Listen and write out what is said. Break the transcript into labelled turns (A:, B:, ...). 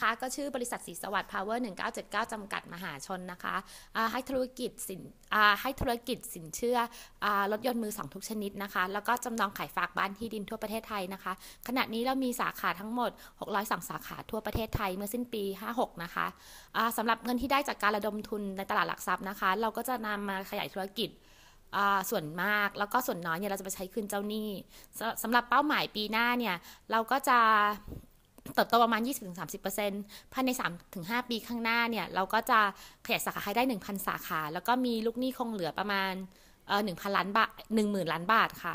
A: คะก็ชื่อบริษัทสีสวัสดิ์พาวเวอร์ 1979 จำกัดมหาชนนะคะ ให้ธุรกิจสินให้ธุรกิจสินเชื่อรถยนต์มือสองทุกชนิดนะคะ แล้วก็จำนองขายฝากบ้านที่ดินทั่วประเทศไทยนะคะ ขณะนี้เรามีสาขาทั้งหมด 602 สาขาทั่วประเทศไทยเมื่อสิ้นปี 56 นะคะ สำหรับเงินที่ได้จากการระดมทุนในตลาดหลักทรัพย์นะคะ เราก็จะนำมาขยายธุรกิจส่วนมาก แล้วก็ส่วนน้อยเนี่ยเราจะไปใช้คืนเจ้าหนี้สำหรับเป้าหมายปีหน้าเนี่ยเราก็จะเติบโตประมาณ 20-30%ภายใน 3-5 ปีข้างหน้าเนี่ย เราก็จะขยายสาขาให้ได้ 1,000 สาขา แล้วก็มีลูกหนี้คงเหลือประมาณ่1,000ล้านบาท10,000 ล้านบาทค่ะ